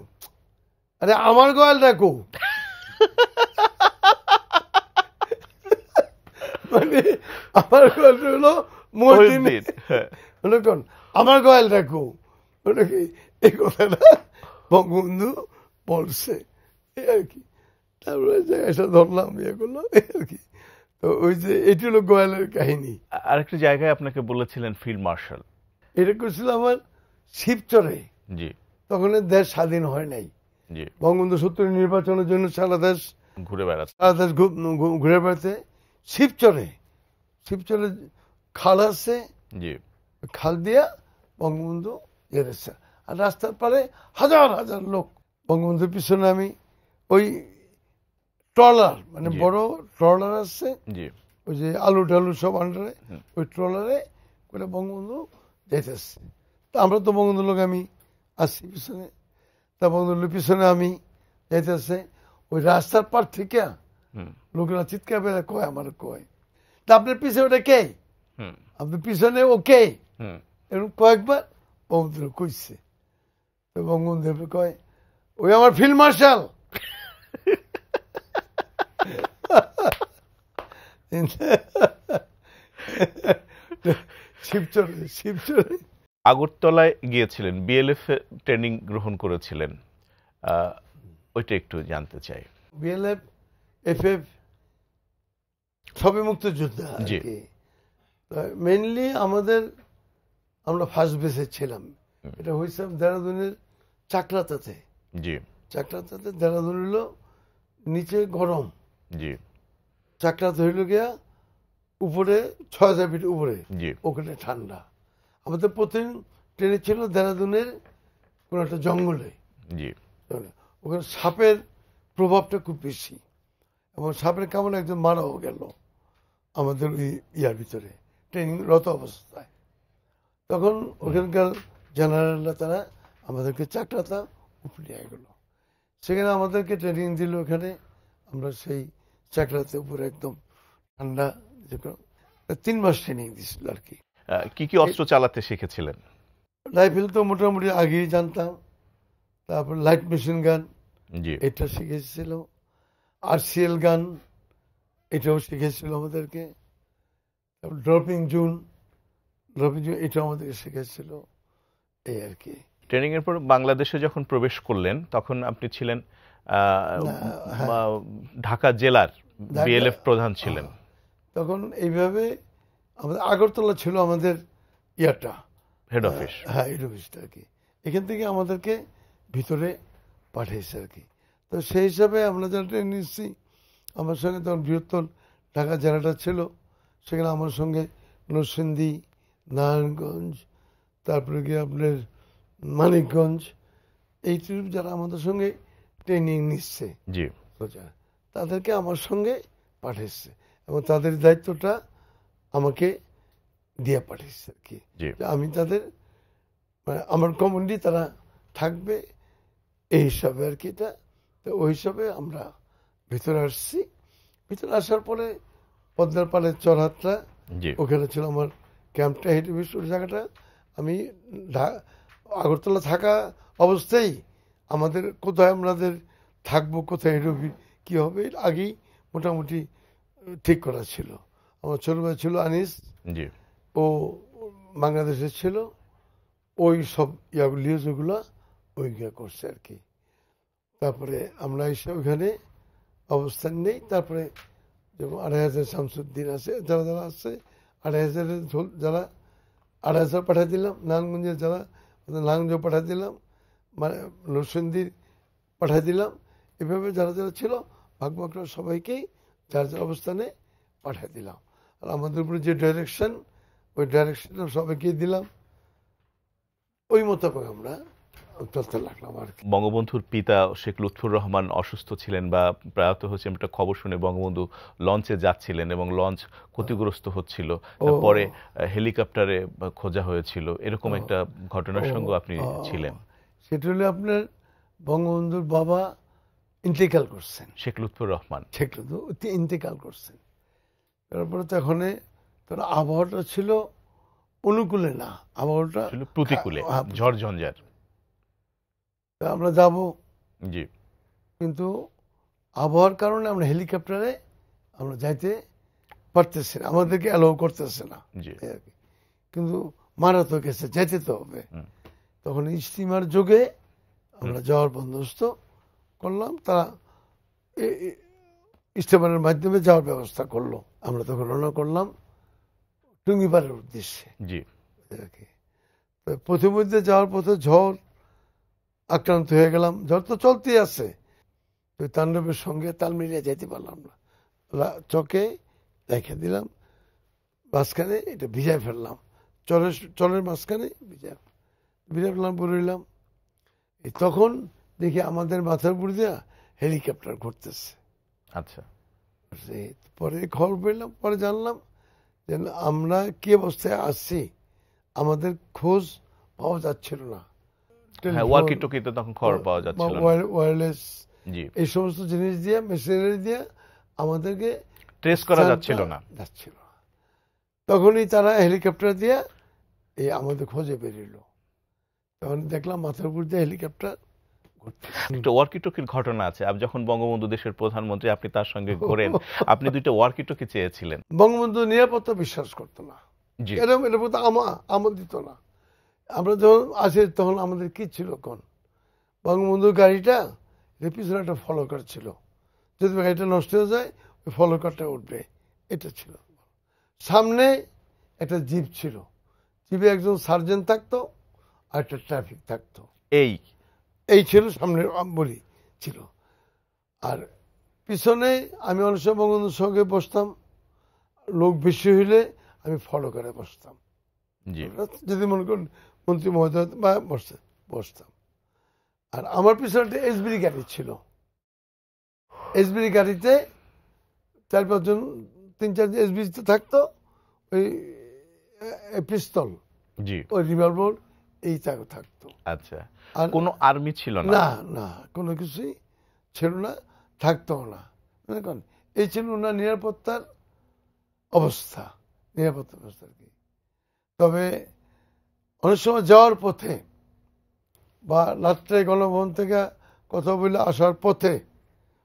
আরে আমার গোয়ালটা কো মানে আমার গোয়ালটা হলো মহিদিনের হলো হ্যাঁ। আমার গোয়ালটা কো হলো কি এই কথাটা বঙ্গবন্ধু বলছে এই আর কি তারপরে জায়গাটা ধরলাম ইয়ে করলো এই আর কি তো ওই যে এটি হলো গোয়ালের কাহিনী আরেকটা জায়গায় আপনাকে বলেছিলেন ফিল্ড মার্শাল এটা করছিল আমার শিবচরে জি তখন দেশ স্বাধীন হয় নাই বঙ্গবন্ধু সত্তর নির্বাচনের জন্য সারা দেশ ঘুরে বেড়াচ্ছে সারা দেশ ঘুরে বেড়াচ্ছে শিবচরে শিবচরে খাল আছে খাল দিয়া বঙ্গবন্ধু এরেছে ইয়ে আর রাস্তার পারে হাজার হাজার লোক বঙ্গবন্ধুর পিছনে আমি ওই ট্রলার মানে বড় ট্রলার আছে ওই যে আলু টালু সব আন্ডারে ওই ট্রলারে করে বঙ্গবন্ধু যাইতেছে তা আমরা তো বঙ্গবন্ধু লোক আমি আসছি পিছনে তা বঙ্গবন্ধুর পিছনে আমি যাইতেছে ওই রাস্তার পার থেকে লোকেরা চিৎকার বেলা কয় আমার কয় তা আপনার পিছনে ওটা কে আপনার পিছনে ও কে এরকম কয়েকবার বঙ্গবন্ধু কইছে বঙ্গবন্ধু কয় ওই আমার ফিল্ড মার্শাল শিবচরে আগরতলায় গিয়েছিলেন বিএলএফ ট্রেনিং গ্রহণ করেছিলেন ওইটা একটু জানতে চাই বিএলএফ এফ এফ সবই মুক্ত যোদ্ধা মেনলি আমাদের আমরা ফার্স্ট বেসে ছিলাম এটা হয়েছে দেরাদুনের চাকরাতাতে জি চাকরাতাতে দেরাদুন হলো নিচে গরম জি চাকরা ধরিল গিয়া উপরে ছয় হাজার ফিট উপরে ওখানে ঠান্ডা আমাদের প্রথম ট্রেনে ছিল দেরাদুনের কোনো একটা জঙ্গলে ওখানে সাপের প্রভাবটা খুব বেশি এবং সাপের কামড়ে একজন মারাও গেল আমাদের ওই ইয়ার ভিতরে ট্রেনিং রত অবস্থায় তখন ওখানকার জেনারেলরা তারা আমাদেরকে চাকরাতা উপরে গেল সেখানে আমাদেরকে ট্রেনিং দিল ওখানে আমরা সেই চাকরাতে উপরে একদম ঠান্ডা যে তিন মাস ট্রেনিং দিয়েছিল আর কি কি কি অস্ত্র চালাতে শিখেছিলেন রাইফেল তো মোটামুটি আগেই জানতাম তারপর লাইট মেশিন গান এটা শিখেছিল আর সিএল গান এটাও শিখেছিল আমাদেরকে ড্রপিং জুন ড্রপিং জুন এটাও আমাদেরকে শিখেছিল এই আর কি ট্রেনিং এর পর বাংলাদেশে যখন প্রবেশ করলেন তখন আপনি ছিলেন হ্যাঁ। ঢাকা জেলার বিএলএফ প্রধান ছিলেন তখন এইভাবে আমাদের আগরতলা ছিল আমাদের ইয়াটা হেড অফিস হ্যাঁ হেড অফিসটা আর কি এখান থেকে আমাদেরকে ভিতরে পাঠিয়েছে আর কি তো সেই হিসাবে আমরা যারা ট্রেন নিচ্ছি আমার সঙ্গে তখন বৃহত্তর ঢাকা জেলাটা ছিল সেখানে আমার সঙ্গে নরসিন্দি নারায়ণগঞ্জ তারপরে গিয়ে আপনার মানিকগঞ্জ এই যারা আমাদের সঙ্গে ট্রেনিং নিচ্ছে জি তাদেরকে আমার সঙ্গে পাঠিয়েছে এবং তাদের দায়িত্বটা আমাকে দিয়ে পাঠিয়েছে আর কি আমি তাদের মানে আমার কমন্ডি তারা থাকবে এই হিসাবে আর কি এটা তো ওই হিসাবে আমরা ভিতরে আসছি ভিতরে আসার পরে পদ্মার পালের চরহাতটা ওখানে ছিল আমার ক্যাম্পটা হেঁটে ওই জায়গাটা আমি আগরতলা থাকা অবস্থায় আমাদের কোথায় আমাদের থাকবো কোথায় হেডবি কি হবে এর আগেই মোটামুটি ঠিক করা ছিল আমার ছোট ভাই ছিল আনিস ও বাংলাদেশে ছিল ওই সব ইয়াগুলো ওই করছে আর কি তারপরে আমরা এসে ওখানে অবস্থান নেই তারপরে যেমন আড়াই হাজার শামসুদ্দিন আছে যারা যারা আছে আড়াই হাজারের ঝোল যারা আড়াই হাজার পাঠিয়ে দিলাম নারায়ণগঞ্জের যারা নারায়ণগঞ্জ পাঠিয়ে দিলাম মানে নরসিন্দির পাঠিয়ে দিলাম এভাবে যারা যারা ছিল ভাগ ভাগ করে সবাইকেই যার যার অবস্থানে পাঠিয়ে দিলাম আর আমাদের উপরে যে ডাইরেকশন ওই ডাইরেকশনটা সবাইকে দিলাম ওই মতো করে আমরা চলতে লাগলাম আর কি বঙ্গবন্ধুর পিতা শেখ লুৎফুর রহমান অসুস্থ ছিলেন বা প্রয়াত হয়েছে একটা খবর শুনে বঙ্গবন্ধু লঞ্চে যাচ্ছিলেন এবং লঞ্চ ক্ষতিগ্রস্ত হচ্ছিল পরে হেলিকপ্টারে খোঁজা হয়েছিল এরকম একটা ঘটনার সঙ্গে আপনি ছিলেন সেটা হলে আপনার বঙ্গবন্ধুর বাবা ইন্তেকাল করছেন শেখ লুৎফুর রহমান শেখ লুৎফুর ইন্তেকাল করছেন তারপরে তখন তোর আবহাওয়াটা ছিল অনুকূলে না আবহাওয়াটা ছিল প্রতিকূলে হ্যাঁ, হ্যাঁ। ঝড় ঝঞ্ঝার আমরা যাব জি কিন্তু আবহাওয়ার কারণে আমরা হেলিকপ্টারে আমরা যাইতে পারতেছি না আমাদেরকে অ্যালাউ করতেছে না কিন্তু মারা তো গেছে যেতে তো হবে তখন ইস্তিমার যুগে আমরা যাওয়ার বন্দোবস্ত করলাম তারা স্টেশনের মাধ্যমে যাওয়ার ব্যবস্থা করলো আমরা তখন রওনা করলাম টুঙ্গিপাড়ের উদ্দেশ্যে জি মধ্যে যাওয়ার পথে ঝড় আক্রান্ত হয়ে গেলাম ঝড় তো চলতেই আছে তো তাণ্ডবের সঙ্গে তাল মিলিয়ে যেতে পারলাম না চকে দেখে দিলাম মাঝখানে এটা ভিজায় ফেললাম চরের চরের মাঝখানে ভিজা ভিজা ফেললাম বলে তখন দেখি আমাদের মাথার উপর দিয়ে হেলিকপ্টার ঘুরতেছে আচ্ছা পরে খবর পেলাম পরে জানলাম যে আমরা কি অবস্থায় আসছি আমাদের খোঁজ পাওয়া যাচ্ছিল না এই সমস্ত জিনিস দিয়ে মেশিনারি দিয়ে আমাদেরকে ট্রেস করা যাচ্ছিল না যাচ্ছিল তখনই তারা হেলিকপ্টার দিয়ে এই আমাদের খোঁজে বেরিয়েলো তখন দেখলাম মাথার উপর দিয়ে হেলিকপ্টার একটা ওয়ার্কিটকির ঘটনা আছে আর যখন বঙ্গবন্ধু দেশের প্রধানমন্ত্রী আপনি তার সঙ্গে ঘোরেন আপনি দুইটা ওয়ার্কিটকি চেয়েছিলেন বঙ্গবন্ধু নিরাপত্তা বিশ্বাস করতো না এরকম এর বলতে আমা আমার দিত না আমরা যখন আসি তখন আমাদের কি ছিল কোন বঙ্গবন্ধুর গাড়িটা পিছনে একটা ফলোকার ছিল যদি গাড়িটা নষ্ট হয়ে যায় ওই ফলোকারটা উঠবে এটা ছিল সামনে একটা জিপ ছিল জিপে একজন সার্জেন্ট থাকতো আর একটা ট্রাফিক থাকতো এই এই ছিল সামনের বলি ছিল আর পিছনে আমি অনেক সময় বঙ্গবন্ধুর সঙ্গে বসতাম লোক বেশি হইলে আমি ফলো করে বসতাম যদি মনে করেন মন্ত্রী মহোদয় বা বসতে বসতাম আর আমার পিছনে একটা এসবিডি গাড়ি ছিল এসবিডি গাড়িতে চার পাঁচজন তিন চারজন এসবিডিতে থাকতো ওই পিস্তল ওই রিভলভার এই এইটা থাকতো আচ্ছা আর কোনো আর্মি ছিল না না না কোনো কিছুই ছিল না থাকতো না দেখুন মানে এই ছিল না নিরাপত্তার অবস্থা নিরাপত্তা অবস্থা আর কি তবে অনেক সময় যাওয়ার পথে বা রাত্রে গণভবন থেকে কথা বলে আসার পথে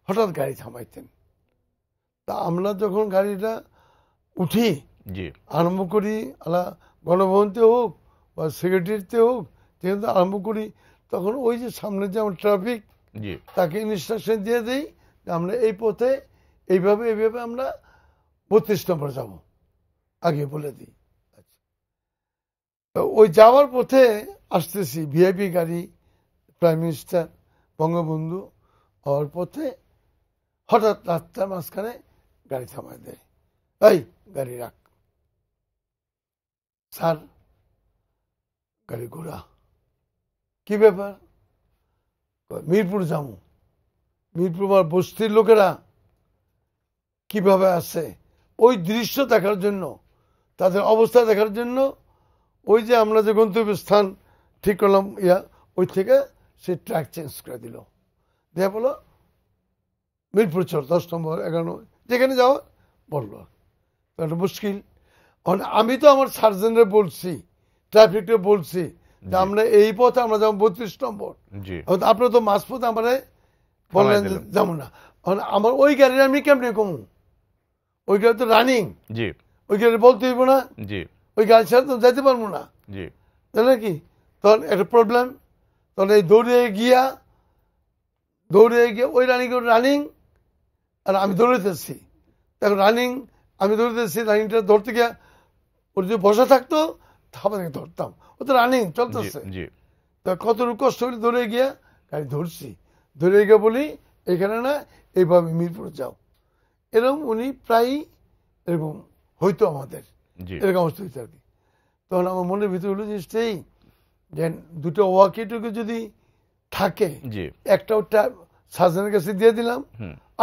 হঠাৎ গাড়ি থামাইতেন তা আমরা যখন গাড়িটা উঠি আরম্ভ করি আলা গণভবনতে হোক বা সেক্রেটারিতে হোক যেহেতু আরম্ভ করি তখন ওই যে সামনে যে আমার ট্রাফিক তাকে ইনস্ট্রাকশন দিয়ে দিই আমরা এই পথে এইভাবে এইভাবে আমরা বত্রিশ নম্বর যাব আগে বলে দিই আচ্ছা। ওই যাওয়ার পথে আসতেছি ভিআইপি গাড়ি প্রাইম মিনিস্টার বঙ্গবন্ধু হওয়ার পথে হঠাৎ রাস্তার মাঝখানে গাড়ি থামায় দেয় এই গাড়ি রাখ স্যার গাড়ি ঘোড়া কি ব্যাপার মিরপুর যাবো মিরপুর আমার বস্তির লোকেরা কিভাবে আছে ওই দৃশ্য দেখার জন্য তাদের অবস্থা দেখার জন্য ওই যে আমরা যে গন্তব্য স্থান ঠিক করলাম ইয়া ওই থেকে সে ট্র্যাক চেঞ্জ করে দিল দেখা বলো মিরপুর চল দশ নম্বর এগারো যেখানে যাওয়া বললো একটা মুশকিল আমি তো আমার সার্জেনরে বলছি ট্রাফিকে বলছি আমরা এই পথে আমরা যেমন বত্রিশ নম্বর আপনার তো মাঝ পথে আমরা বললেন যেমন না আমার ওই গাড়ি আমি কেমনি কমু ওই গাড়ি তো রানিং জি ওই গাড়ি বলতে হইব না জি ওই গাড়ি ছাড়া তো যাইতে পারবো না জি তাহলে কি তখন একটা প্রবলেম তখন এই দৌড়ে গিয়া দৌড়ে গিয়ে ওই রানিং রানিং আর আমি দৌড়াইতেছি তখন রানিং আমি দৌড়াইতেছি রানিংটা ধরতে গিয়া ওর যদি বসা থাকতো থাপা থেকে ধরতাম ও তো রানিং চলতেছে তা কতটুকু কষ্ট করে ধরে গিয়ে গাড়ি ধরছি ধরে গিয়ে বলি এখানে না এইভাবে মিরপুরে যাও এরকম উনি প্রায় এরকম হইতো আমাদের এরকম অবস্থা হইতে আর কি তখন আমার মনের ভিতরে হলো জিনিসটাই যে দুটো ওয়াকিটুকু যদি থাকে একটা ওটা সার্জনের কাছে দিয়ে দিলাম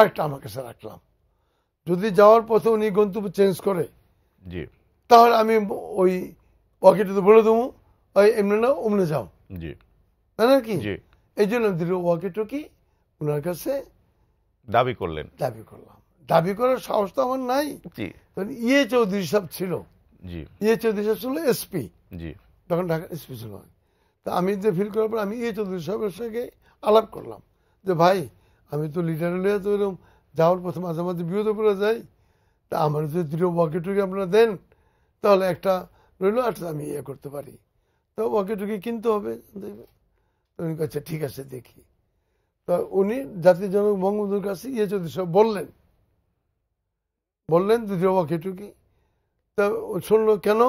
একটা আমার কাছে রাখলাম যদি যাওয়ার পথে উনি গন্তব্য চেঞ্জ করে তাহলে আমি ওই তো বলে দেবো ওই এমনি না অমনে যাও জি তাই না কি এই জন্য দৃঢ় ওয়াকিটও কি ওনার কাছে দাবি করলেন দাবি করলাম দাবি করার সাহস তো আমার নাই ইয়ে চৌধুরী সাহেব ছিল জি ইয়ে চৌধুরী সাহেব ছিল এসপি জি তখন ঢাকা এসপি ছিল তা আমি যে ফিল করার পর আমি ইয়ে চৌধুরী সাহেবের সঙ্গে আলাপ করলাম যে ভাই আমি তো লিডার লিয়ে তো এরকম যাওয়ার পথে মাঝে মাঝে বিরোধে পড়ে যাই তা আমার যদি দৃঢ় ওয়াকিটুকি আপনারা দেন তাহলে একটা রইল আর আমি ইয়ে করতে পারি তো ওকে টুকি কিনতে হবে উনি কাছে আচ্ছা, ঠিক আছে দেখি তা উনি জাতির জনক বঙ্গবন্ধুর কাছে ইয়ে চৌধুরী সব বললেন বললেন দুটি ওকে টুকি তা শুনলো কেন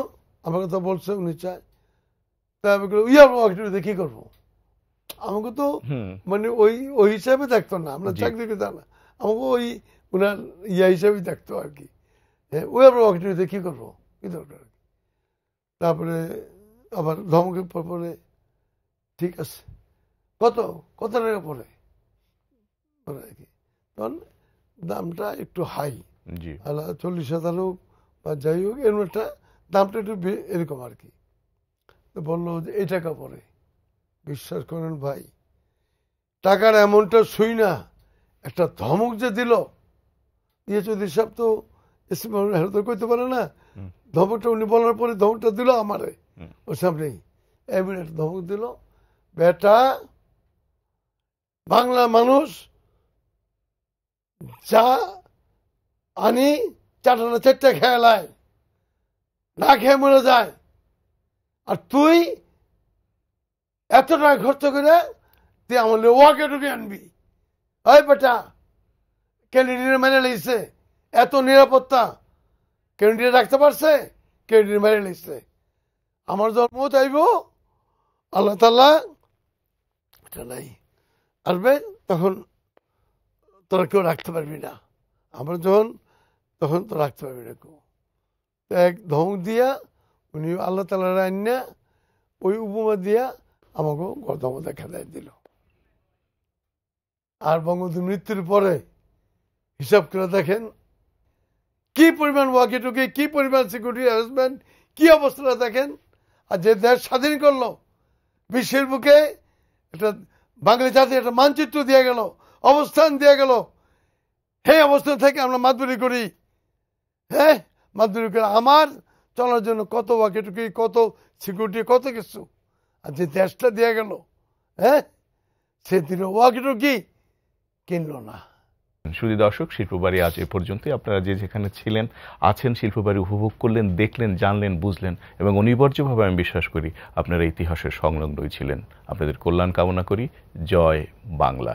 আমাকে তো বলছে উনি চায় তা আমি ইয়ার ওকে টুকিতে করবো আমাকে তো মানে ওই ওই হিসাবে দেখতো না আমরা চাকরি তা না আমাকে ওই ওনার ইয়া হিসাবেই দেখতো আর কি হ্যাঁ ওই আমরা ওকে কী করবো কি দরকার তারপরে আবার ধমকের পর পরে ঠিক আছে কত কত টাকা পরে পরে আর কি তখন দামটা একটু হাই চল্লিশ হাজার হোক বা যাই হোক এরকম একটা দামটা একটু এরকম আর কি তো বললো যে এই টাকা পরে বিশ্বাস করেন ভাই টাকার এমনটা শুই না একটা ধমক যে দিল দিয়ে চৌধুরী সাহেব তো ইসমাউল হেরত করতে পারে না ধমকটা উনি বলার পরে ধমকটা দিল আমারে ওর সামনেই এক ধমক দিল বেটা বাংলা মানুষ যা আনি চারটা চারটে খেয়ালায় না খেয়ে মরে যায় আর তুই এত টাকা খরচ করে তুই আমার ওয়াকে ঢুকে আনবি ওই বেটা কেন মেনে লিখছে এত নিরাপত্তা কেন্দ্রে রাখতে পারছে কেন্দ্রে মেরে নিচ্ছে আমার জন্ম চাইব আল্লাহ তাল্লাহ এটা নাই আসবে তখন তোরা কেউ রাখতে পারবি না আমার যখন তখন তো রাখতে পারবি না কেউ এক ধমক দিয়া উনি আল্লাহ তালার আইন ওই উপমা দিয়া আমাকে গর্দম দেখা দেয় দিল আর বঙ্গবন্ধু মৃত্যুর পরে হিসাব করে দেখেন কি পরিমাণ ওয়াকি টুকি কী পরিমাণ সিকিউরিটি অ্যারেঞ্জমেন্ট কী অবস্থাটা দেখেন আর যে দেশ স্বাধীন করলো বিশ্বের বুকে একটা বাঙালি জাতি একটা মানচিত্র দিয়ে গেল অবস্থান দিয়ে গেল সেই অবস্থান থেকে আমরা মাধুরী করি হ্যাঁ মাধুরী করি আমার চলার জন্য কত ওয়াকি টুকি কত সিকিউরিটি কত কিছু আর যে দেশটা দিয়ে গেল হ্যাঁ সে দিল টুকি কিনলো না সুদী দর্শক শিল্পবাড়ি আজ এ পর্যন্তই আপনারা যে যেখানে ছিলেন আছেন শিল্পবাড়ি উপভোগ করলেন দেখলেন জানলেন বুঝলেন এবং অনিবার্যভাবে আমি বিশ্বাস করি আপনারা ইতিহাসের সংলগ্নই ছিলেন আপনাদের কল্যাণ কামনা করি জয় বাংলা